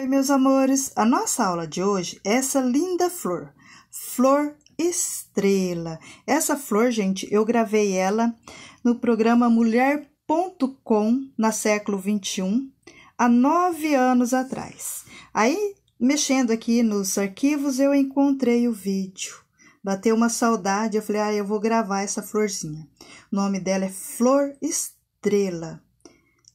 Oi, meus amores! A nossa aula de hoje é essa linda flor, flor estrela. Essa flor, gente, eu gravei ela no programa Mulher.com na século 21, há nove anos atrás. Aí, mexendo aqui nos arquivos, eu encontrei o vídeo. Bateu uma saudade, eu falei, ah, eu vou gravar essa florzinha. O nome dela é Flor Estrela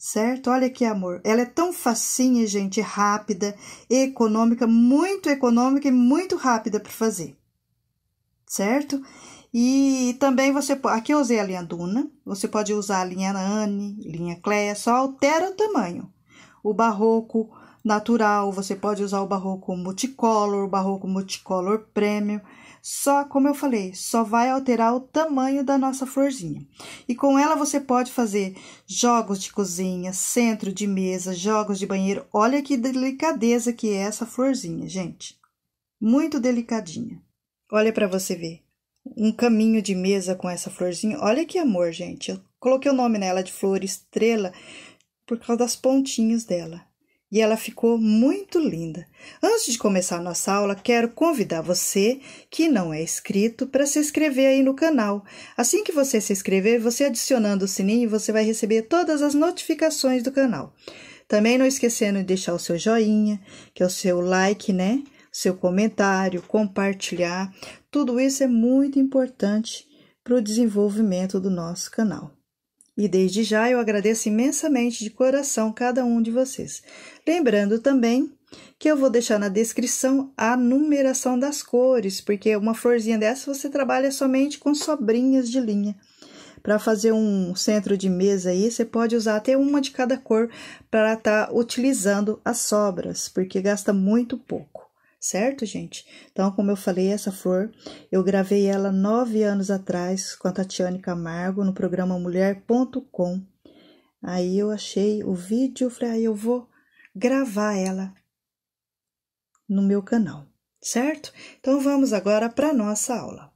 certo? Olha que amor. Ela é tão facinha, gente, rápida, econômica, muito econômica e muito rápida para fazer, certo? E também você aqui eu usei a linha Duna, você pode usar a linha Anne, linha Cleia, só altera o tamanho. O barroco natural, você pode usar o barroco multicolor, o barroco multicolor premium. Só, como eu falei, só vai alterar o tamanho da nossa florzinha. E com ela você pode fazer jogos de cozinha, centro de mesa, jogos de banheiro. Olha que delicadeza que é essa florzinha, gente. Muito delicadinha. Olha para você ver. Um caminho de mesa com essa florzinha. Olha que amor, gente. Eu coloquei o nome nela de flor estrela por causa das pontinhas dela e ela ficou muito linda. Antes de começar nossa aula, quero convidar você que não é inscrito para se inscrever aí no canal. Assim que você se inscrever, você adicionando o sininho, você vai receber todas as notificações do canal. Também não esquecendo de deixar o seu joinha, que é o seu like, né? seu comentário, compartilhar. Tudo isso é muito importante para o desenvolvimento do nosso canal. E desde já eu agradeço imensamente de coração cada um de vocês. Lembrando também que eu vou deixar na descrição a numeração das cores, porque uma florzinha dessa você trabalha somente com sobrinhas de linha. Para fazer um centro de mesa aí, você pode usar até uma de cada cor para estar tá utilizando as sobras, porque gasta muito pouco certo, gente? Então, como eu falei, essa flor eu gravei ela nove anos atrás com a Tatiane Camargo no programa Mulher.com. Aí eu achei o vídeo, falei, aí ah, eu vou gravar ela no meu canal, certo? Então vamos agora para nossa aula.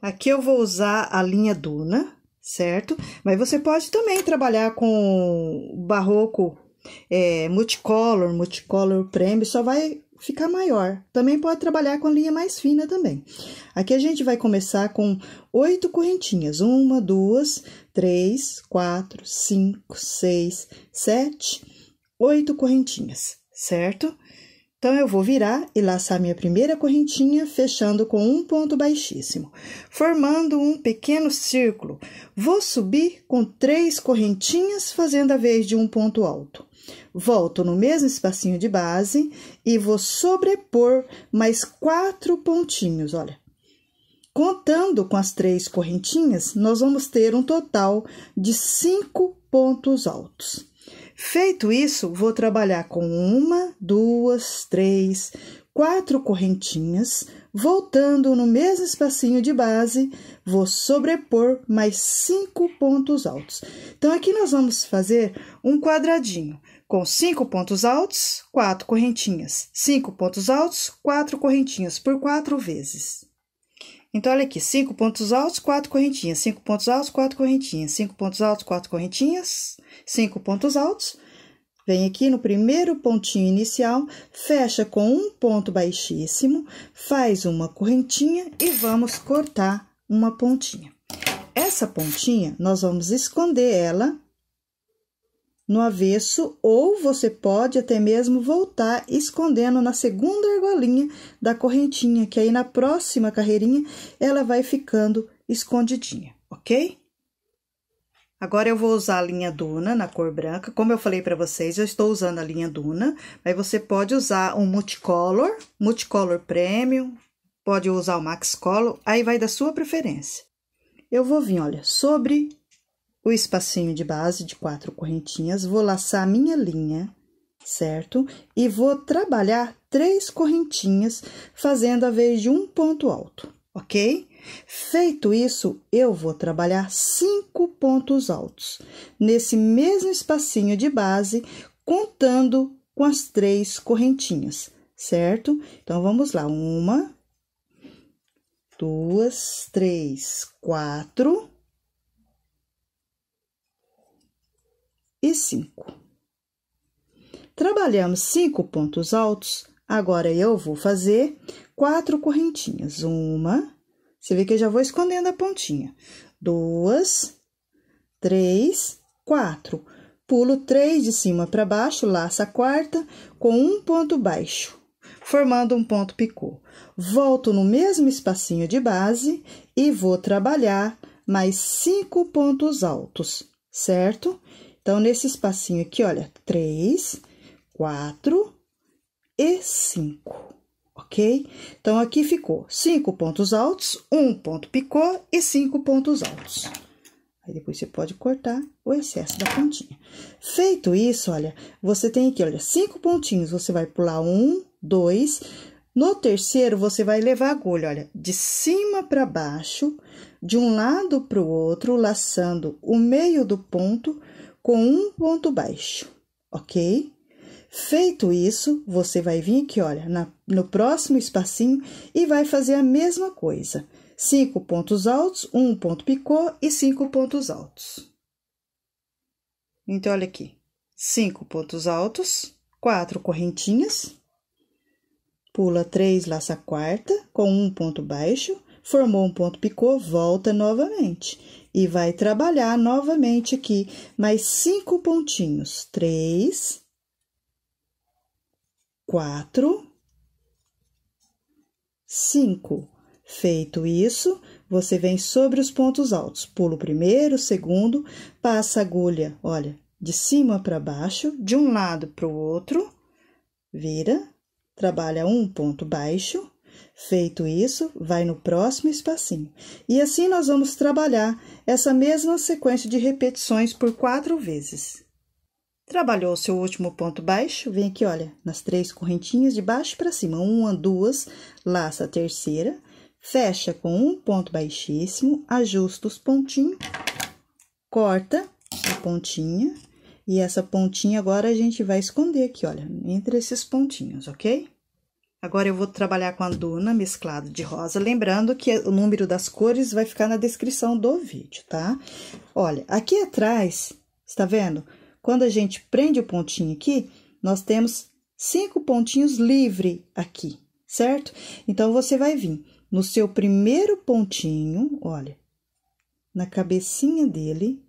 Aqui eu vou usar a linha Duna, certo? Mas você pode também trabalhar com barroco é, multicolor, multicolor prêmio, só vai ficar maior. Também pode trabalhar com a linha mais fina também. Aqui a gente vai começar com oito correntinhas. Uma, duas, três, quatro, cinco, seis, sete, oito correntinhas, certo? Então eu vou virar e laçar minha primeira correntinha, fechando com um ponto baixíssimo, formando um pequeno círculo. Vou subir com três correntinhas, fazendo a vez de um ponto alto. Volto no mesmo espacinho de base e vou sobrepor mais quatro pontinhos, olha. Contando com as três correntinhas, nós vamos ter um total de cinco pontos altos. Feito isso, vou trabalhar com uma, duas, três, quatro correntinhas, voltando no mesmo espacinho de base, vou sobrepor mais cinco pontos altos. Então, aqui nós vamos fazer um quadradinho com cinco pontos altos, quatro correntinhas, cinco pontos altos, quatro correntinhas por quatro vezes. Então, olha aqui, cinco pontos altos, quatro correntinhas, cinco pontos altos, quatro correntinhas, cinco pontos altos, quatro correntinhas, Cinco pontos altos. Vem aqui no primeiro pontinho inicial, fecha com um ponto baixíssimo, faz uma correntinha e vamos cortar uma pontinha. Essa pontinha, nós vamos esconder ela no avesso, ou você pode até mesmo voltar escondendo na segunda argolinha da correntinha, que aí na próxima carreirinha ela vai ficando escondidinha, ok? Agora eu vou usar a linha Duna na cor branca. Como eu falei para vocês, eu estou usando a linha Duna, mas você pode usar um Multicolor, Multicolor Premium, pode usar o Max Color, aí vai da sua preferência. Eu vou vir, olha, sobre o espacinho de base de quatro correntinhas, vou laçar a minha linha, certo? E vou trabalhar três correntinhas, fazendo a vez de um ponto alto, ok? Feito isso, eu vou trabalhar cinco pontos altos nesse mesmo espacinho de base, contando com as três correntinhas, certo? Então vamos lá: uma, duas, três, quatro e cinco. Trabalhamos cinco pontos altos. Agora eu vou fazer quatro correntinhas: uma você vê que eu já vou escondendo a pontinha. Duas, três, quatro. Pulo três de cima para baixo, laço a quarta com um ponto baixo, formando um ponto picô. Volto no mesmo espacinho de base e vou trabalhar mais cinco pontos altos, certo? Então, nesse espacinho aqui, olha, três, quatro e cinco ok? Então, aqui ficou cinco pontos altos, um ponto picô e cinco pontos altos. Aí, depois, você pode cortar o excesso da pontinha. Feito isso, olha, você tem aqui, olha, cinco pontinhos. Você vai pular um, dois. No terceiro, você vai levar a agulha, olha, de cima para baixo, de um lado para o outro, laçando o meio do ponto com um ponto baixo, ok? Feito isso, você vai vir aqui, olha, na no próximo espacinho e vai fazer a mesma coisa. Cinco pontos altos, um ponto picô e cinco pontos altos. Então, olha aqui. Cinco pontos altos, quatro correntinhas, pula três, laça quarta, com um ponto baixo, formou um ponto picô, volta novamente. E vai trabalhar novamente aqui, mais cinco pontinhos. Três, quatro, 5. Feito isso, você vem sobre os pontos altos, pula o primeiro, o segundo, passa a agulha, olha, de cima para baixo, de um lado para o outro, vira, trabalha um ponto baixo. Feito isso, vai no próximo espacinho. E assim nós vamos trabalhar essa mesma sequência de repetições por quatro vezes. Trabalhou seu último ponto baixo, vem aqui, olha, nas três correntinhas de baixo para cima, uma, duas, laça a terceira, fecha com um ponto baixíssimo, ajusta os pontinhos, corta a pontinha, e essa pontinha agora a gente vai esconder aqui, olha, entre esses pontinhos, ok? Agora, eu vou trabalhar com a duna mesclado de rosa, lembrando que o número das cores vai ficar na descrição do vídeo, tá? Olha, aqui atrás, está vendo? Tá vendo? Quando a gente prende o pontinho aqui, nós temos cinco pontinhos livre aqui, certo? Então, você vai vir no seu primeiro pontinho, olha, na cabecinha dele,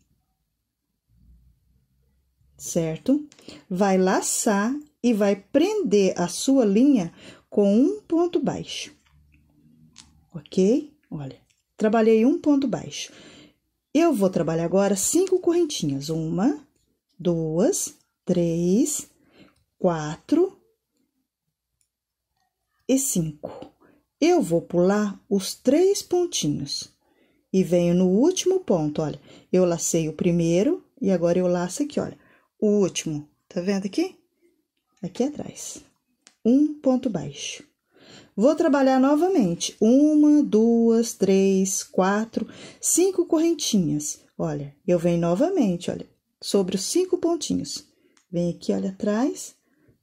certo? Vai laçar e vai prender a sua linha com um ponto baixo, ok? Olha, trabalhei um ponto baixo. Eu vou trabalhar agora cinco correntinhas. Uma, duas, três, quatro e cinco. Eu vou pular os três pontinhos e venho no último ponto, olha. Eu lacei o primeiro e agora eu laço aqui, olha, o último. Tá vendo aqui? Aqui atrás. Um ponto baixo. Vou trabalhar novamente. Uma, duas, três, quatro, cinco correntinhas. Olha, eu venho novamente, olha sobre os cinco pontinhos. Vem aqui, olha atrás,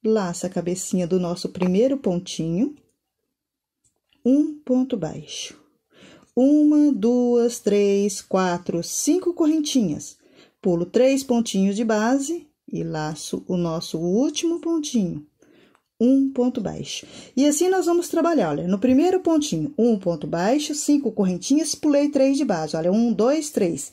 laça a cabecinha do nosso primeiro pontinho, um ponto baixo. Uma, duas, três, quatro, cinco correntinhas. Pulo três pontinhos de base e laço o nosso último pontinho, um ponto baixo. E assim nós vamos trabalhar, olha, no primeiro pontinho, um ponto baixo, cinco correntinhas, pulei três de base, olha, um, dois, três.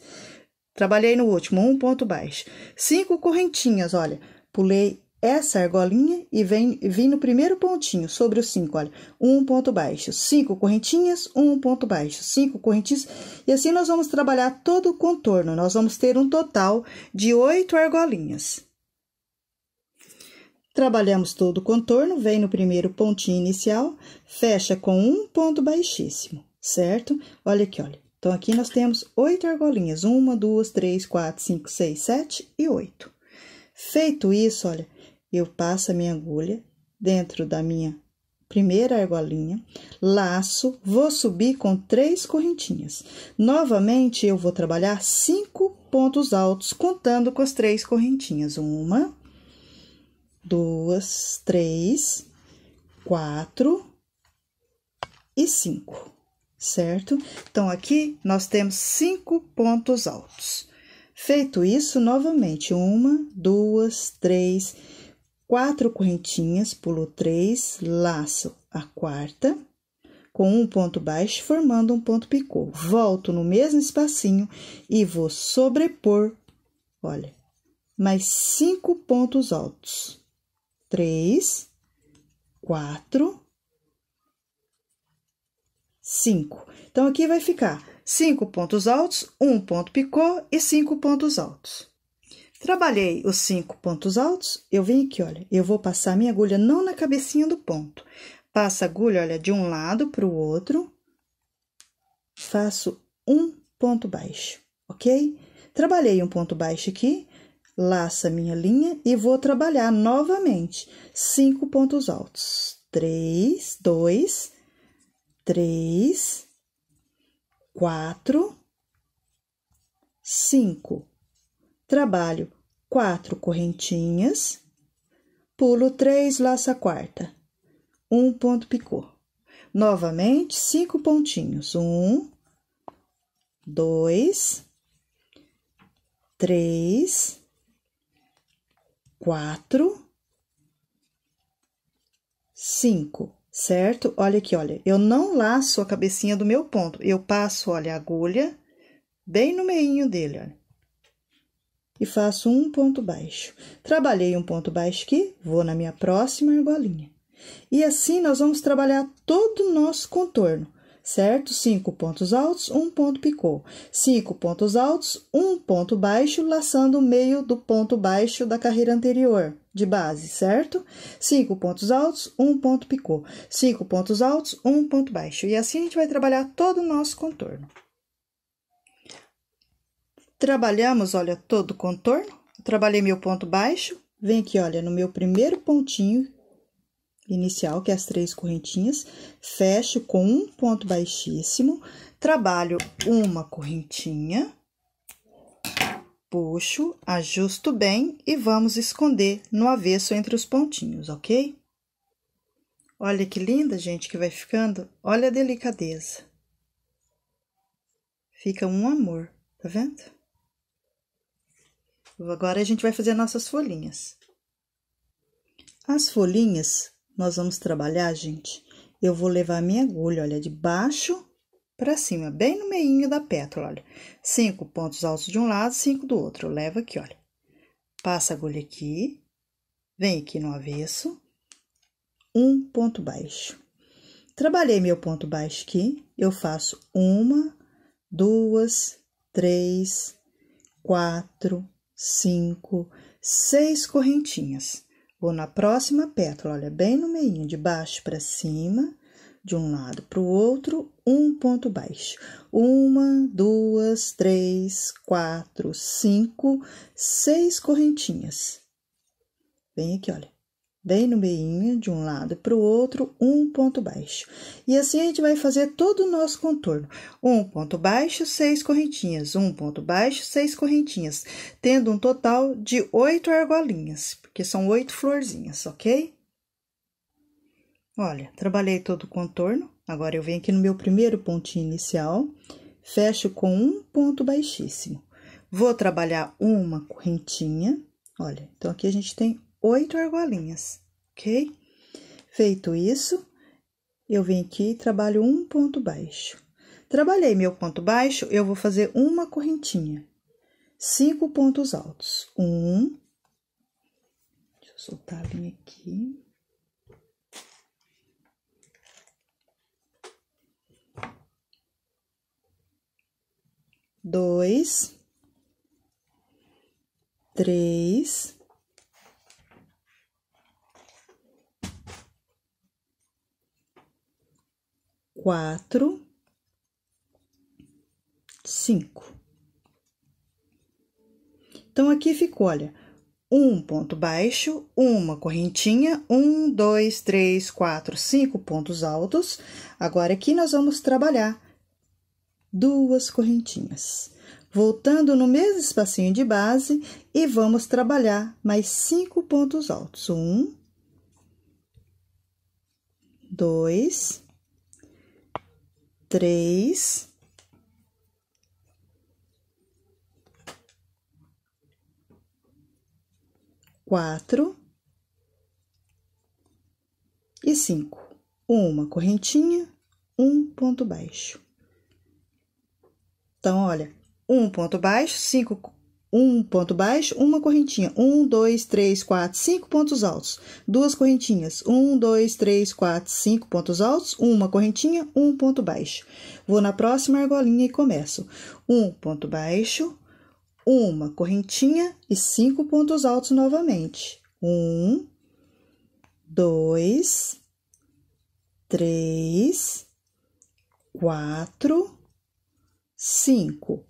Trabalhei no último, um ponto baixo. Cinco correntinhas, olha. Pulei essa argolinha e vem, vim no primeiro pontinho, sobre o cinco, olha, um ponto baixo, cinco correntinhas, um ponto baixo, cinco correntinhas, e assim nós vamos trabalhar todo o contorno, nós vamos ter um total de oito argolinhas. Trabalhamos todo o contorno, vem no primeiro pontinho inicial, fecha com um ponto baixíssimo, certo? Olha aqui, olha, então, aqui nós temos oito argolinhas: uma, duas, três, quatro, cinco, seis, sete e oito. Feito isso, olha, eu passo a minha agulha dentro da minha primeira argolinha, laço, vou subir com três correntinhas. Novamente, eu vou trabalhar cinco pontos altos, contando com as três correntinhas: uma, duas, três, quatro e cinco certo? Então, aqui nós temos cinco pontos altos. Feito isso, novamente, uma, duas, três, quatro correntinhas, pulo três, laço a quarta, com um ponto baixo, formando um ponto picô. Volto no mesmo espacinho e vou sobrepor, olha, mais cinco pontos altos. Três, quatro, 5. Então, aqui vai ficar 5 pontos altos, 1 um ponto picô e 5 pontos altos. Trabalhei os 5 pontos altos, eu venho aqui, olha, eu vou passar minha agulha não na cabecinha do ponto. Passa a agulha, olha, de um lado para o outro, faço um ponto baixo, ok? Trabalhei um ponto baixo aqui, laço a minha linha e vou trabalhar novamente cinco pontos altos. Três, dois, três, quatro, cinco. Trabalho quatro correntinhas, pulo três, laço a quarta, um ponto picô. Novamente, cinco pontinhos. Um, dois, três, quatro, cinco certo? Olha aqui, olha, eu não laço a cabecinha do meu ponto, eu passo, olha, a agulha bem no meio dele, olha. E faço um ponto baixo. Trabalhei um ponto baixo aqui, vou na minha próxima argolinha. E assim, nós vamos trabalhar todo o nosso contorno certo? Cinco pontos altos, um ponto picô. Cinco pontos altos, um ponto baixo, laçando o meio do ponto baixo da carreira anterior de base, certo? Cinco pontos altos, um ponto picô. Cinco pontos altos, um ponto baixo. E assim a gente vai trabalhar todo o nosso contorno. Trabalhamos, olha, todo o contorno. Trabalhei meu ponto baixo. Vem aqui, olha, no meu primeiro pontinho inicial, que é as três correntinhas, fecho com um ponto baixíssimo, trabalho uma correntinha, puxo, ajusto bem e vamos esconder no avesso entre os pontinhos, ok? Olha que linda, gente, que vai ficando. Olha a delicadeza. Fica um amor, tá vendo? Agora a gente vai fazer nossas folhinhas. As folhinhas nós vamos trabalhar, gente, eu vou levar a minha agulha, olha, de baixo para cima, bem no meinho da pétala, olha. Cinco pontos altos de um lado, cinco do outro. Eu levo aqui, olha. Passa a agulha aqui, vem aqui no avesso, um ponto baixo. Trabalhei meu ponto baixo aqui, eu faço uma, duas, três, quatro, cinco, seis correntinhas. Vou na próxima pétala, olha, bem no meio, de baixo para cima, de um lado para o outro, um ponto baixo. Uma, duas, três, quatro, cinco, seis correntinhas. Vem aqui, olha bem no meio de um lado para o outro, um ponto baixo. E assim a gente vai fazer todo o nosso contorno. Um ponto baixo, seis correntinhas, um ponto baixo, seis correntinhas, tendo um total de oito argolinhas, porque são oito florzinhas, ok? Olha, trabalhei todo o contorno, agora eu venho aqui no meu primeiro pontinho inicial, fecho com um ponto baixíssimo. Vou trabalhar uma correntinha, olha, então aqui a gente tem oito argolinhas, ok? Feito isso, eu venho aqui e trabalho um ponto baixo. Trabalhei meu ponto baixo, eu vou fazer uma correntinha. Cinco pontos altos. Um. Deixa eu soltar a linha aqui. Dois. Três quatro, cinco. Então, aqui ficou, olha, um ponto baixo, uma correntinha, um, dois, três, quatro, cinco pontos altos. Agora, aqui nós vamos trabalhar duas correntinhas. Voltando no mesmo espacinho de base e vamos trabalhar mais cinco pontos altos. Um, dois, três. Quatro e cinco. Uma correntinha, um ponto baixo. Então, olha, um ponto baixo, cinco um ponto baixo, uma correntinha. Um, dois, três, quatro, cinco pontos altos. Duas correntinhas. Um, dois, três, quatro, cinco pontos altos. Uma correntinha, um ponto baixo. Vou na próxima argolinha e começo. Um ponto baixo, uma correntinha e cinco pontos altos novamente. Um, dois, três, quatro, cinco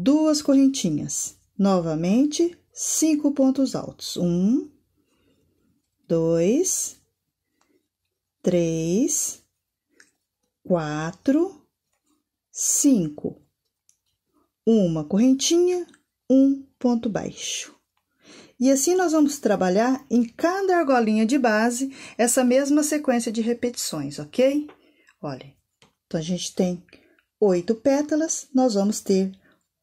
duas correntinhas. Novamente, cinco pontos altos. Um, dois, três, quatro, cinco. Uma correntinha, um ponto baixo. E assim nós vamos trabalhar em cada argolinha de base essa mesma sequência de repetições, ok? Olha, então a gente tem oito pétalas, nós vamos ter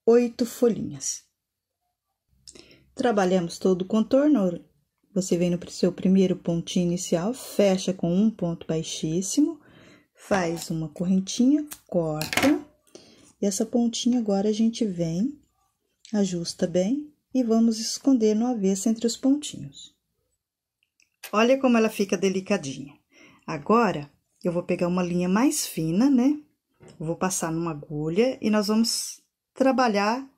oito folhinhas. Trabalhamos todo o contorno. Você vem no seu primeiro pontinho inicial, fecha com um ponto baixíssimo, faz uma correntinha, corta. E essa pontinha agora a gente vem, ajusta bem e vamos esconder no avesso entre os pontinhos. Olha como ela fica delicadinha. Agora, eu vou pegar uma linha mais fina, né? Vou passar numa agulha e nós vamos trabalhar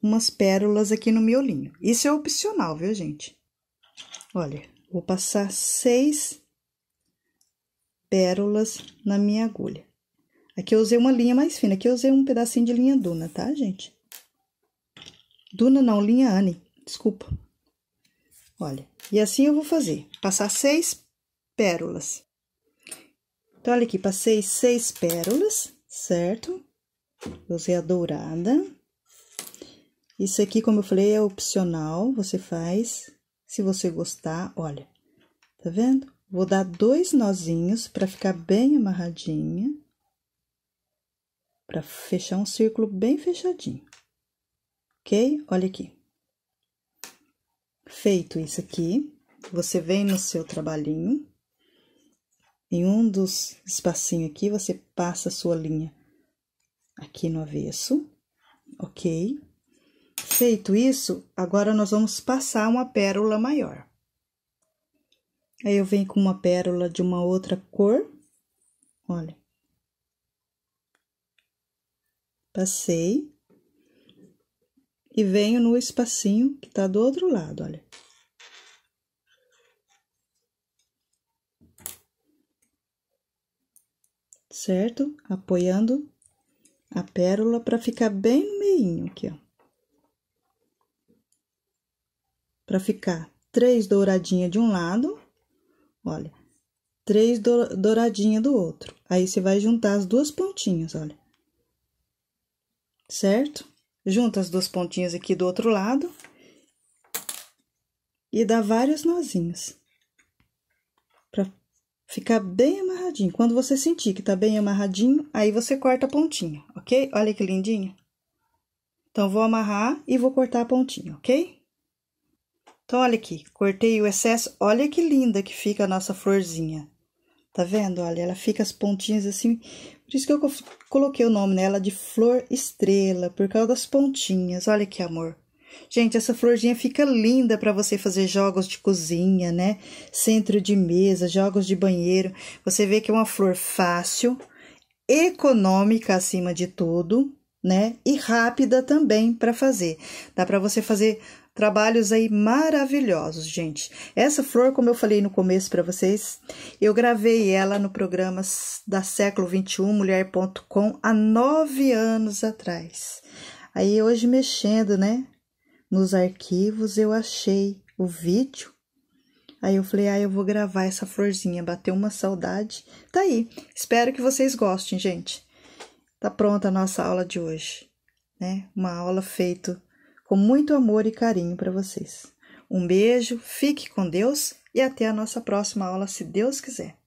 umas pérolas aqui no miolinho. Isso é opcional, viu, gente? Olha, vou passar seis pérolas na minha agulha. Aqui eu usei uma linha mais fina, aqui eu usei um pedacinho de linha duna, tá, gente? Duna não, linha Anne, desculpa. Olha, e assim eu vou fazer, passar seis pérolas. Então, olha aqui, passei seis pérolas, certo? Eu usei a dourada. Isso aqui, como eu falei, é opcional, você faz se você gostar, olha, tá vendo? Vou dar dois nozinhos para ficar bem amarradinha, para fechar um círculo bem fechadinho, ok? Olha aqui. Feito isso aqui, você vem no seu trabalhinho, em um dos espacinhos aqui, você passa a sua linha aqui no avesso, ok? Feito isso, agora nós vamos passar uma pérola maior. Aí eu venho com uma pérola de uma outra cor, olha. Passei. E venho no espacinho que tá do outro lado, olha. Certo? Apoiando a pérola para ficar bem no meinho aqui, ó. Para ficar três douradinhas de um lado, olha, três do, douradinhas do outro. Aí, você vai juntar as duas pontinhas, olha. Certo? Junta as duas pontinhas aqui do outro lado e dá vários nozinhos. Pra Ficar bem amarradinho. Quando você sentir que tá bem amarradinho, aí você corta a pontinha, ok? Olha que lindinho. Então, vou amarrar e vou cortar a pontinha, ok? Então, olha aqui, cortei o excesso. Olha que linda que fica a nossa florzinha. Tá vendo? Olha, ela fica as pontinhas assim. Por isso que eu coloquei o nome nela de flor estrela, por causa das pontinhas. Olha que amor. Gente, essa florzinha fica linda para você fazer jogos de cozinha, né? Centro de mesa, jogos de banheiro. Você vê que é uma flor fácil, econômica acima de tudo, né? E rápida também para fazer. Dá para você fazer trabalhos aí maravilhosos, gente. Essa flor, como eu falei no começo para vocês, eu gravei ela no programa da Século 21 Mulher.com há nove anos atrás. Aí hoje mexendo, né? nos arquivos eu achei o vídeo. Aí eu falei, ah, eu vou gravar essa florzinha, bateu uma saudade. Tá aí, espero que vocês gostem, gente. Tá pronta a nossa aula de hoje, né? Uma aula feita com muito amor e carinho para vocês. Um beijo, fique com Deus e até a nossa próxima aula, se Deus quiser.